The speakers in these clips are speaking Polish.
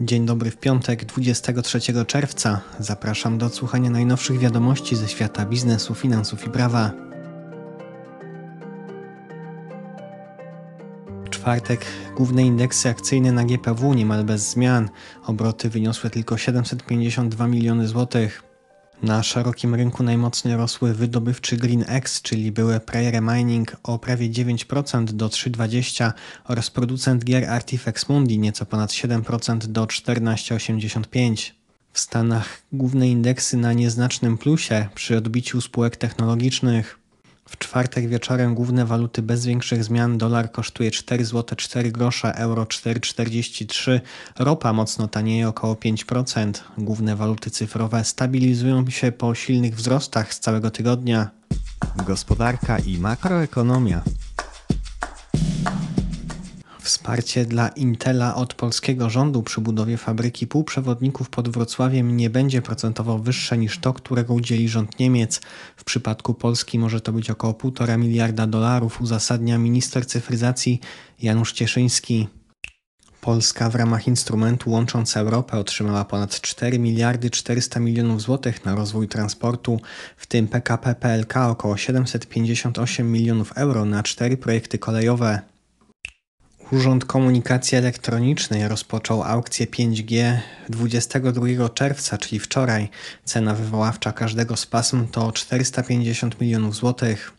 Dzień dobry w piątek, 23 czerwca. Zapraszam do słuchania najnowszych wiadomości ze świata biznesu, finansów i prawa. czwartek główne indeksy akcyjne na GPW niemal bez zmian. Obroty wyniosły tylko 752 miliony złotych. Na szerokim rynku najmocniej rosły wydobywczy GreenX, czyli były Prayer Mining o prawie 9% do 3,20 oraz producent gier Artifex Mundi nieco ponad 7% do 14,85. W Stanach główne indeksy na nieznacznym plusie przy odbiciu spółek technologicznych. W czwartek wieczorem główne waluty bez większych zmian. Dolar kosztuje 4 zł 4 euro 4,43, ropa mocno tanieje około 5%. Główne waluty cyfrowe stabilizują się po silnych wzrostach z całego tygodnia. Gospodarka i makroekonomia. Wsparcie dla Intela od polskiego rządu przy budowie fabryki półprzewodników pod Wrocławiem nie będzie procentowo wyższe niż to, którego udzieli rząd Niemiec. W przypadku Polski może to być około 1,5 miliarda dolarów, uzasadnia minister cyfryzacji Janusz Cieszyński. Polska w ramach instrumentu Łącząc Europę otrzymała ponad 4 miliardy 400 milionów złotych na rozwój transportu, w tym PKP PLK około 758 milionów euro na cztery projekty kolejowe. Urząd Komunikacji Elektronicznej rozpoczął aukcję 5G 22 czerwca, czyli wczoraj. Cena wywoławcza każdego z pasm to 450 milionów złotych.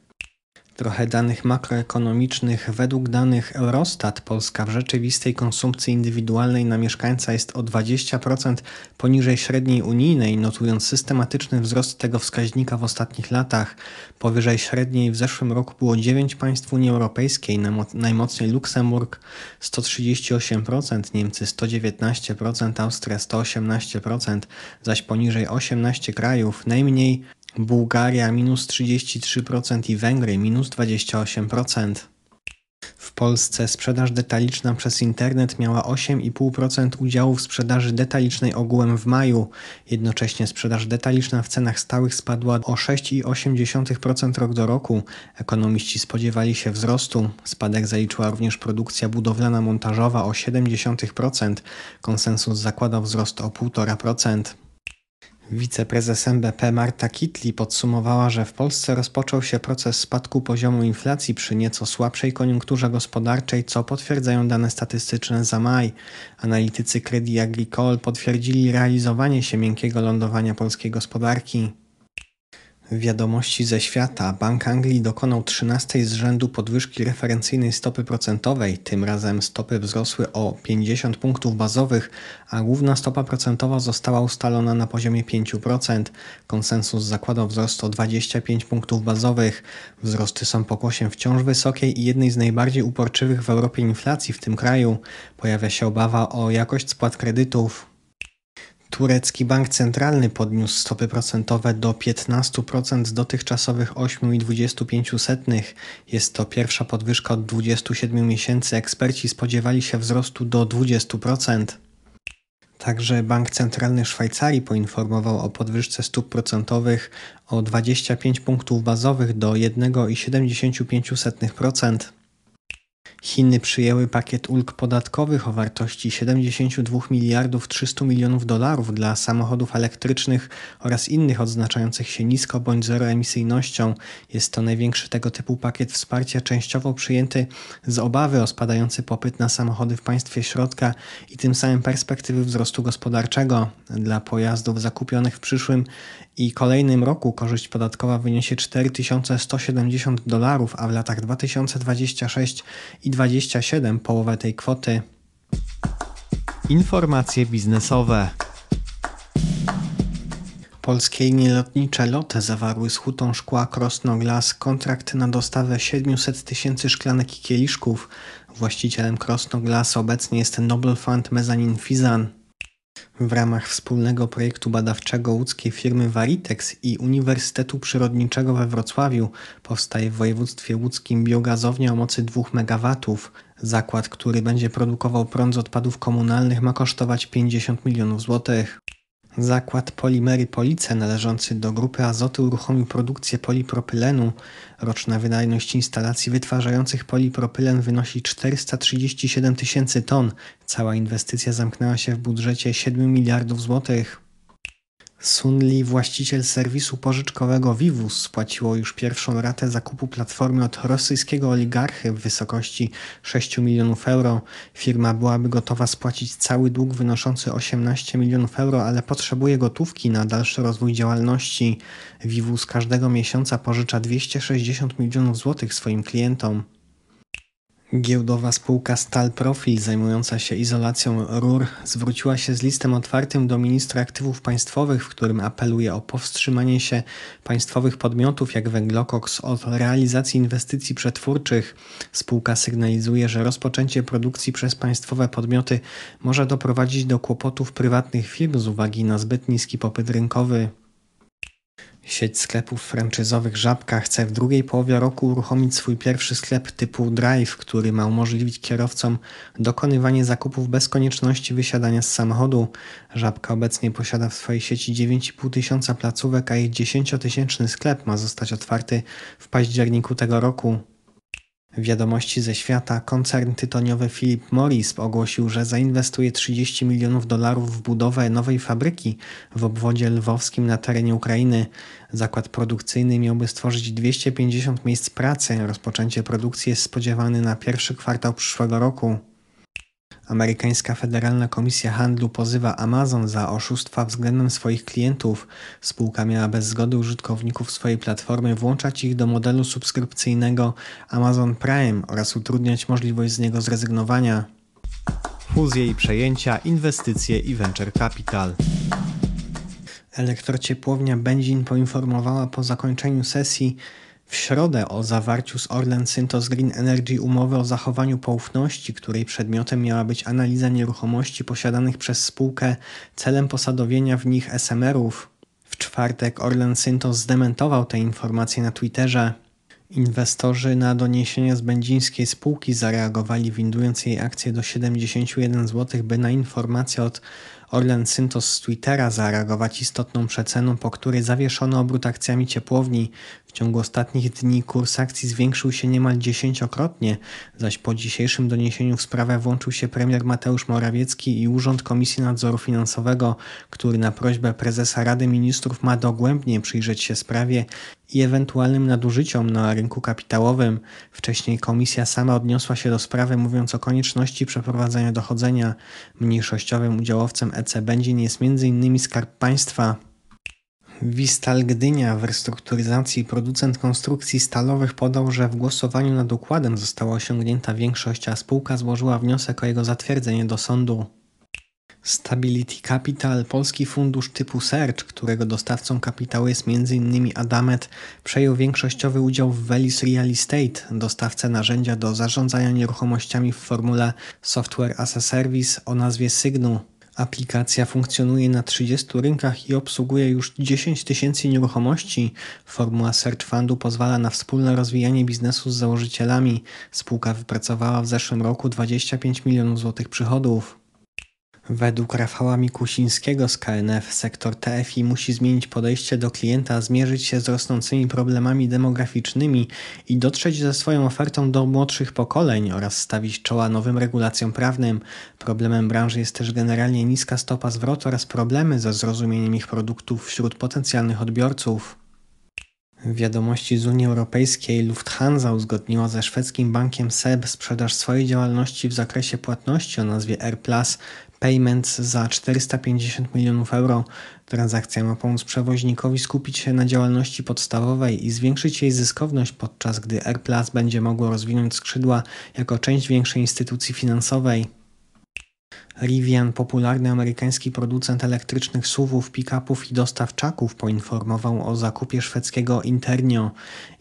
Trochę danych makroekonomicznych. Według danych Eurostat Polska w rzeczywistej konsumpcji indywidualnej na mieszkańca jest o 20% poniżej średniej unijnej, notując systematyczny wzrost tego wskaźnika w ostatnich latach. Powyżej średniej w zeszłym roku było 9 państw Unii Europejskiej, najmocniej Luksemburg 138%, Niemcy 119%, Austria 118%, zaś poniżej 18 krajów, najmniej Bułgaria minus 33% i Węgry minus 28%. W Polsce sprzedaż detaliczna przez internet miała 8,5% udziału w sprzedaży detalicznej ogółem w maju. Jednocześnie sprzedaż detaliczna w cenach stałych spadła o 6,8% rok do roku. Ekonomiści spodziewali się wzrostu. Spadek zaliczyła również produkcja budowlana montażowa o 0,7%. Konsensus zakładał wzrost o 1,5%. Wiceprezes NBP Marta Kitli podsumowała, że w Polsce rozpoczął się proces spadku poziomu inflacji przy nieco słabszej koniunkturze gospodarczej, co potwierdzają dane statystyczne za maj. Analitycy Credit Agricole potwierdzili realizowanie się miękkiego lądowania polskiej gospodarki. Wiadomości ze świata. Bank Anglii dokonał 13 z rzędu podwyżki referencyjnej stopy procentowej. Tym razem stopy wzrosły o 50 punktów bazowych, a główna stopa procentowa została ustalona na poziomie 5%. Konsensus zakładał wzrost o 25 punktów bazowych. Wzrosty są pokłosiem wciąż wysokiej i jednej z najbardziej uporczywych w Europie inflacji w tym kraju. Pojawia się obawa o jakość spłat kredytów. Turecki bank centralny podniósł stopy procentowe do 15% z dotychczasowych 8,25. Jest to pierwsza podwyżka od 27 miesięcy. Eksperci spodziewali się wzrostu do 20%. Także Bank Centralny Szwajcarii poinformował o podwyżce stóp procentowych o 25 punktów bazowych do 1,75%. Chiny przyjęły pakiet ulg podatkowych o wartości 72 miliardów 300 milionów dolarów dla samochodów elektrycznych oraz innych odznaczających się nisko bądź zeroemisyjnością. Jest to największy tego typu pakiet wsparcia częściowo przyjęty z obawy o spadający popyt na samochody w państwie środka i tym samym perspektywy wzrostu gospodarczego dla pojazdów zakupionych w przyszłym i kolejnym roku korzyść podatkowa wyniesie 4170 dolarów, a w latach 2026 i 27 połowę tej kwoty. Informacje biznesowe. Polskie linie lotnicze LOT zawarły z hutą szkła Krosnoglas kontrakt na dostawę 700 tysięcy szklanek i kieliszków. Właścicielem Krosnoglas obecnie jest Noble Fund Mezzanine Fizan w ramach wspólnego projektu badawczego łódzkiej firmy Varitex i Uniwersytetu Przyrodniczego we Wrocławiu powstaje w województwie łódzkim biogazownia o mocy 2 MW. Zakład, który będzie produkował prąd z odpadów komunalnych ma kosztować 50 milionów złotych. Zakład Polimery Police należący do grupy Azoty uruchomił produkcję polipropylenu. Roczna wydajność instalacji wytwarzających polipropylen wynosi 437 tysięcy ton. Cała inwestycja zamknęła się w budżecie 7 miliardów złotych. Sunli, właściciel serwisu pożyczkowego Vivus, spłaciło już pierwszą ratę zakupu platformy od rosyjskiego oligarchy w wysokości 6 milionów euro. Firma byłaby gotowa spłacić cały dług wynoszący 18 milionów euro, ale potrzebuje gotówki na dalszy rozwój działalności. Vivus każdego miesiąca pożycza 260 milionów złotych swoim klientom. Giełdowa spółka Stal Profil zajmująca się izolacją rur zwróciła się z listem otwartym do ministra aktywów państwowych, w którym apeluje o powstrzymanie się państwowych podmiotów jak Węglokoks od realizacji inwestycji przetwórczych. Spółka sygnalizuje, że rozpoczęcie produkcji przez państwowe podmioty może doprowadzić do kłopotów prywatnych firm z uwagi na zbyt niski popyt rynkowy. Sieć sklepów franczyzowych Żabka chce w drugiej połowie roku uruchomić swój pierwszy sklep typu Drive, który ma umożliwić kierowcom dokonywanie zakupów bez konieczności wysiadania z samochodu. Żabka obecnie posiada w swojej sieci 9,5 tysiąca placówek, a ich 10 tysięczny sklep ma zostać otwarty w październiku tego roku. Wiadomości ze świata koncern tytoniowy Philip Morris ogłosił, że zainwestuje 30 milionów dolarów w budowę nowej fabryki w obwodzie lwowskim na terenie Ukrainy. Zakład produkcyjny miałby stworzyć 250 miejsc pracy. Rozpoczęcie produkcji jest spodziewane na pierwszy kwartał przyszłego roku. Amerykańska Federalna Komisja Handlu pozywa Amazon za oszustwa względem swoich klientów. Spółka miała bez zgody użytkowników swojej platformy włączać ich do modelu subskrypcyjnego Amazon Prime oraz utrudniać możliwość z niego zrezygnowania. Fuzje i przejęcia, inwestycje i venture capital. Elektrociepłownia Benzin poinformowała po zakończeniu sesji, w środę o zawarciu z Orlen Syntos Green Energy umowy o zachowaniu poufności, której przedmiotem miała być analiza nieruchomości posiadanych przez spółkę celem posadowienia w nich SMR-ów. W czwartek Orlen Syntos zdementował te informacje na Twitterze. Inwestorzy na doniesienia z będzińskiej spółki zareagowali, windując jej akcję do 71 zł, by na informację od Orlen Syntos z Twittera zareagować istotną przeceną, po której zawieszono obrót akcjami ciepłowni. W ciągu ostatnich dni kurs akcji zwiększył się niemal dziesięciokrotnie, zaś po dzisiejszym doniesieniu w sprawę włączył się premier Mateusz Morawiecki i Urząd Komisji Nadzoru Finansowego, który na prośbę prezesa Rady Ministrów ma dogłębnie przyjrzeć się sprawie i ewentualnym nadużyciom na rynku kapitałowym. Wcześniej komisja sama odniosła się do sprawy, mówiąc o konieczności przeprowadzenia dochodzenia. Mniejszościowym udziałowcem EC nie jest m.in. Skarb Państwa. Wistal Gdynia w restrukturyzacji producent konstrukcji stalowych podał, że w głosowaniu nad układem została osiągnięta większość, a spółka złożyła wniosek o jego zatwierdzenie do sądu. Stability Capital, polski fundusz typu Search, którego dostawcą kapitału jest m.in. Adamet, przejął większościowy udział w Velis Real Estate, dostawce narzędzia do zarządzania nieruchomościami w formule Software as a Service o nazwie Signal. Aplikacja funkcjonuje na 30 rynkach i obsługuje już 10 tysięcy nieruchomości. Formuła Search Fundu pozwala na wspólne rozwijanie biznesu z założycielami. Spółka wypracowała w zeszłym roku 25 milionów złotych przychodów. Według Rafała Mikusińskiego z KNF sektor TFI musi zmienić podejście do klienta, zmierzyć się z rosnącymi problemami demograficznymi i dotrzeć ze swoją ofertą do młodszych pokoleń oraz stawić czoła nowym regulacjom prawnym. Problemem branży jest też generalnie niska stopa zwrotu oraz problemy ze zrozumieniem ich produktów wśród potencjalnych odbiorców. Wiadomości z Unii Europejskiej Lufthansa uzgodniła ze szwedzkim bankiem SEB sprzedaż swojej działalności w zakresie płatności o nazwie AirPlus Plus Payments za 450 milionów euro. Transakcja ma pomóc przewoźnikowi skupić się na działalności podstawowej i zwiększyć jej zyskowność, podczas gdy AirPlus będzie mogło rozwinąć skrzydła jako część większej instytucji finansowej. Rivian, popularny amerykański producent elektrycznych SUVów, pick-upów i dostawczaków, poinformował o zakupie szwedzkiego Internio.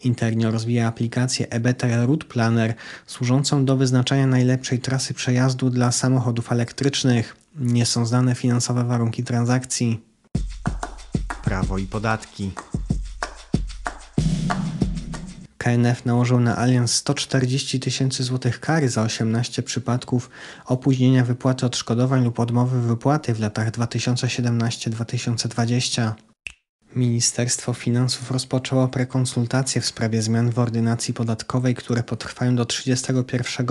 Internio rozwija aplikację e Route Planner, służącą do wyznaczania najlepszej trasy przejazdu dla samochodów elektrycznych. Nie są znane finansowe warunki transakcji. Prawo i podatki. KNF nałożył na Allianz 140 tysięcy złotych kary za 18 przypadków opóźnienia wypłaty odszkodowań lub odmowy wypłaty w latach 2017-2020. Ministerstwo Finansów rozpoczęło prekonsultacje w sprawie zmian w ordynacji podatkowej, które potrwają do 31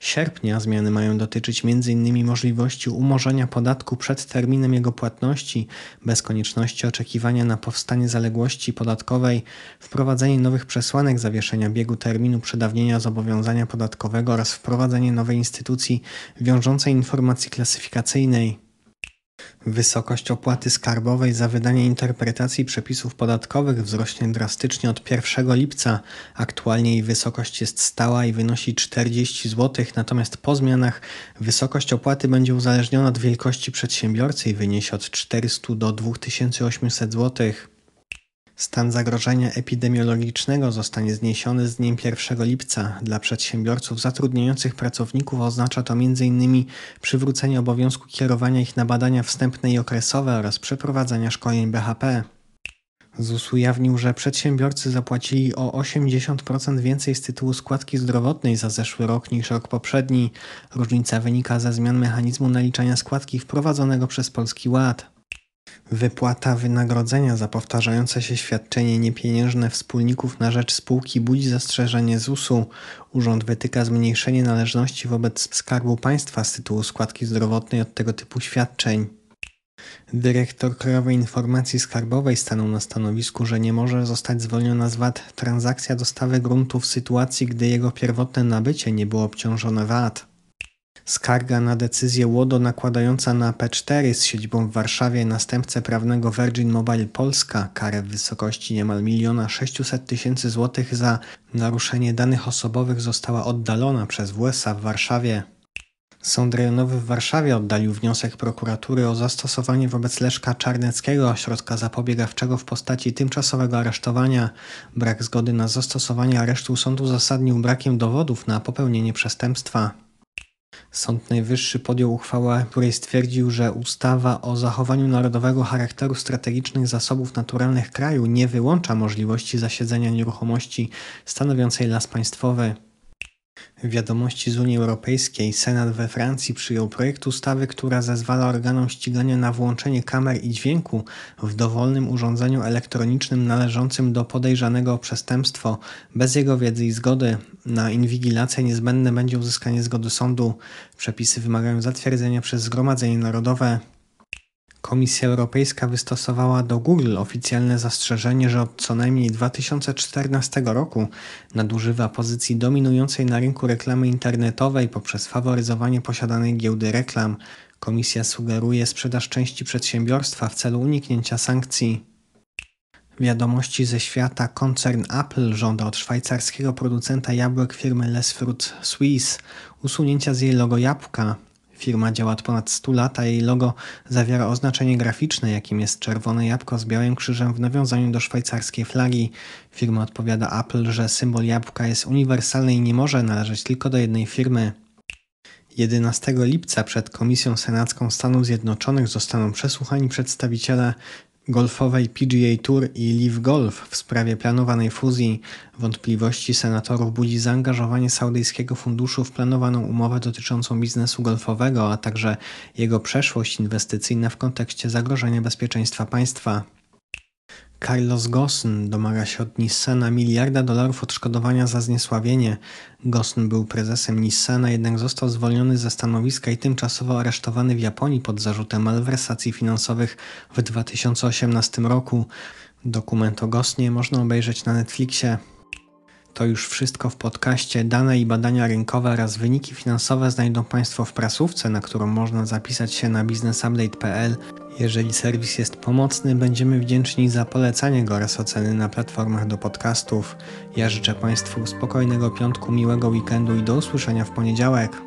sierpnia. Zmiany mają dotyczyć m.in. możliwości umorzenia podatku przed terminem jego płatności, bez konieczności oczekiwania na powstanie zaległości podatkowej, wprowadzenie nowych przesłanek zawieszenia biegu terminu przedawnienia zobowiązania podatkowego oraz wprowadzenie nowej instytucji wiążącej informacji klasyfikacyjnej. Wysokość opłaty skarbowej za wydanie interpretacji przepisów podatkowych wzrośnie drastycznie od 1 lipca. Aktualnie jej wysokość jest stała i wynosi 40 zł, natomiast po zmianach wysokość opłaty będzie uzależniona od wielkości przedsiębiorcy i wyniesie od 400 do 2800 zł. Stan zagrożenia epidemiologicznego zostanie zniesiony z dniem 1 lipca. Dla przedsiębiorców zatrudniających pracowników oznacza to m.in. przywrócenie obowiązku kierowania ich na badania wstępne i okresowe oraz przeprowadzania szkoleń BHP. ZUS ujawnił, że przedsiębiorcy zapłacili o 80% więcej z tytułu składki zdrowotnej za zeszły rok niż rok poprzedni. Różnica wynika ze zmian mechanizmu naliczania składki wprowadzonego przez Polski Ład. Wypłata wynagrodzenia za powtarzające się świadczenie niepieniężne wspólników na rzecz spółki budzi zastrzeżenie ZUS-u. Urząd wytyka zmniejszenie należności wobec Skarbu Państwa z tytułu składki zdrowotnej od tego typu świadczeń. Dyrektor Krajowej Informacji Skarbowej stanął na stanowisku, że nie może zostać zwolniona z VAT transakcja dostawy gruntu w sytuacji, gdy jego pierwotne nabycie nie było obciążone VAT. Skarga na decyzję łodo nakładająca na P4 z siedzibą w Warszawie następcę prawnego Virgin Mobile Polska karę w wysokości niemal 1 600 tysięcy złotych za naruszenie danych osobowych została oddalona przez WSA w Warszawie. Sąd rejonowy w Warszawie oddalił wniosek prokuratury o zastosowanie wobec Leszka Czarneckiego środka zapobiegawczego w postaci tymczasowego aresztowania. Brak zgody na zastosowanie aresztu sądu zasadnił brakiem dowodów na popełnienie przestępstwa. Sąd Najwyższy podjął uchwałę, w której stwierdził, że ustawa o zachowaniu narodowego charakteru strategicznych zasobów naturalnych kraju nie wyłącza możliwości zasiedzenia nieruchomości stanowiącej las państwowy Wiadomości z Unii Europejskiej. Senat we Francji przyjął projekt ustawy, która zezwala organom ścigania na włączenie kamer i dźwięku w dowolnym urządzeniu elektronicznym należącym do podejrzanego o przestępstwo. Bez jego wiedzy i zgody na inwigilację niezbędne będzie uzyskanie zgody sądu. Przepisy wymagają zatwierdzenia przez Zgromadzenie Narodowe. Komisja Europejska wystosowała do Google oficjalne zastrzeżenie, że od co najmniej 2014 roku nadużywa pozycji dominującej na rynku reklamy internetowej poprzez faworyzowanie posiadanej giełdy reklam. Komisja sugeruje sprzedaż części przedsiębiorstwa w celu uniknięcia sankcji. Wiadomości ze świata koncern Apple żąda od szwajcarskiego producenta jabłek firmy Les Fruits Suisse usunięcia z jej logo jabłka. Firma działa od ponad 100 lat, a jej logo zawiera oznaczenie graficzne, jakim jest czerwone jabłko z białym krzyżem w nawiązaniu do szwajcarskiej flagi. Firma odpowiada Apple, że symbol jabłka jest uniwersalny i nie może należeć tylko do jednej firmy. 11 lipca przed Komisją Senacką Stanów Zjednoczonych zostaną przesłuchani przedstawiciele golfowej PGA Tour i Live Golf w sprawie planowanej fuzji wątpliwości senatorów budzi zaangażowanie saudyjskiego funduszu w planowaną umowę dotyczącą biznesu golfowego, a także jego przeszłość inwestycyjna w kontekście zagrożenia bezpieczeństwa państwa. Carlos Gosn domaga się od Nissena miliarda dolarów odszkodowania za zniesławienie. Gosn był prezesem Nissena, jednak został zwolniony ze stanowiska i tymczasowo aresztowany w Japonii pod zarzutem malwersacji finansowych w 2018 roku. Dokument o Gosnie można obejrzeć na Netflixie. To już wszystko w podcaście. Dane i badania rynkowe oraz wyniki finansowe znajdą Państwo w prasówce, na którą można zapisać się na biznesupdate.pl. Jeżeli serwis jest pomocny, będziemy wdzięczni za polecanie go oraz oceny na platformach do podcastów. Ja życzę Państwu spokojnego piątku, miłego weekendu i do usłyszenia w poniedziałek.